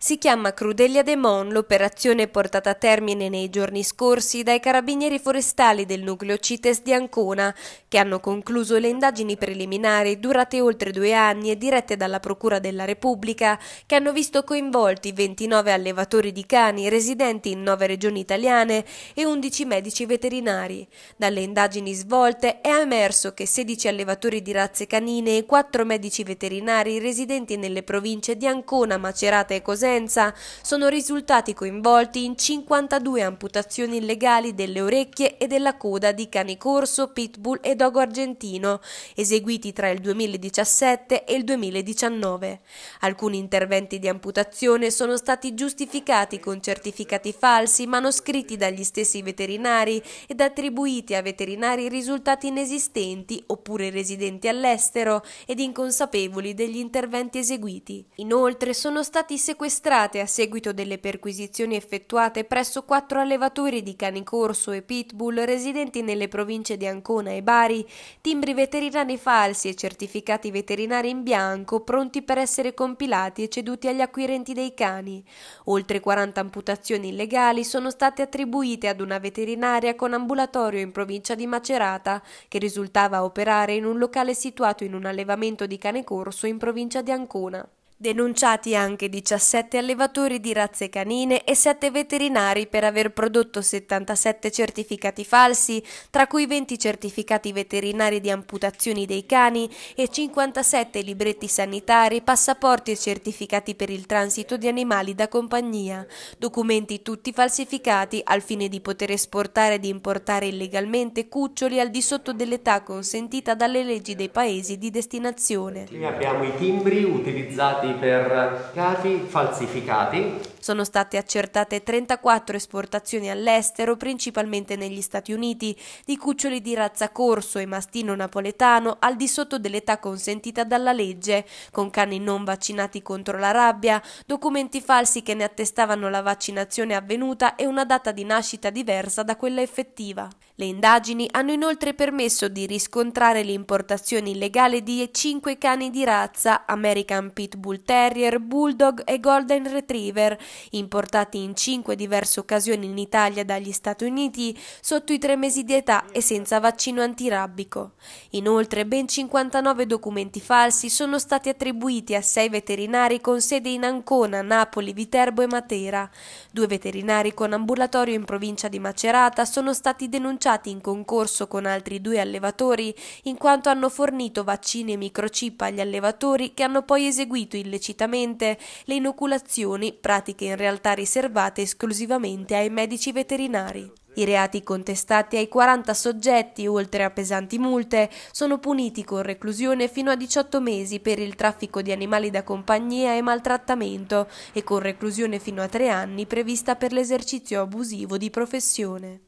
Si chiama Crudelia de Mon l'operazione portata a termine nei giorni scorsi dai carabinieri forestali del nucleo CITES di Ancona, che hanno concluso le indagini preliminari durate oltre due anni e dirette dalla Procura della Repubblica, che hanno visto coinvolti 29 allevatori di cani residenti in nove regioni italiane e 11 medici veterinari. Dalle indagini svolte è emerso che 16 allevatori di razze canine e 4 medici veterinari residenti nelle province di Ancona, Macerata e Cosenza violenza. Sono risultati coinvolti in 52 amputazioni illegali delle orecchie e della coda di cani corso, pitbull e dogo argentino, eseguiti tra il 2017 e il 2019. Alcuni interventi di amputazione sono stati giustificati con certificati falsi manoscritti dagli stessi veterinari ed attribuiti a veterinari risultati inesistenti oppure residenti all'estero ed inconsapevoli degli interventi eseguiti. Inoltre sono stati sequestrati sequestrate a seguito delle perquisizioni effettuate presso quattro allevatori di cani corso e pitbull residenti nelle province di Ancona e Bari, timbri veterinari falsi e certificati veterinari in bianco pronti per essere compilati e ceduti agli acquirenti dei cani. Oltre 40 amputazioni illegali sono state attribuite ad una veterinaria con ambulatorio in provincia di Macerata, che risultava operare in un locale situato in un allevamento di cane corso in provincia di Ancona. Denunciati anche 17 allevatori di razze canine e 7 veterinari per aver prodotto 77 certificati falsi, tra cui 20 certificati veterinari di amputazioni dei cani e 57 libretti sanitari, passaporti e certificati per il transito di animali da compagnia, documenti tutti falsificati al fine di poter esportare ed importare illegalmente cuccioli al di sotto dell'età consentita dalle leggi dei paesi di destinazione. Abbiamo i timbri utilizzati utilizzati per cavi falsificati. Sono state accertate 34 esportazioni all'estero, principalmente negli Stati Uniti, di cuccioli di razza corso e mastino napoletano al di sotto dell'età consentita dalla legge, con cani non vaccinati contro la rabbia, documenti falsi che ne attestavano la vaccinazione avvenuta e una data di nascita diversa da quella effettiva. Le indagini hanno inoltre permesso di riscontrare l'importazione illegale di cinque cani di razza American Pitbull Terrier, Bulldog e Golden Retriever, importati in cinque diverse occasioni in Italia dagli Stati Uniti sotto i tre mesi di età e senza vaccino antirabbico. Inoltre ben 59 documenti falsi sono stati attribuiti a sei veterinari con sede in Ancona, Napoli, Viterbo e Matera. Due veterinari con ambulatorio in provincia di Macerata sono stati denunciati lanciati in concorso con altri due allevatori, in quanto hanno fornito vaccini e microchip agli allevatori che hanno poi eseguito illecitamente le inoculazioni, pratiche in realtà riservate esclusivamente ai medici veterinari. I reati contestati ai 40 soggetti, oltre a pesanti multe, sono puniti con reclusione fino a 18 mesi per il traffico di animali da compagnia e maltrattamento e con reclusione fino a 3 anni prevista per l'esercizio abusivo di professione.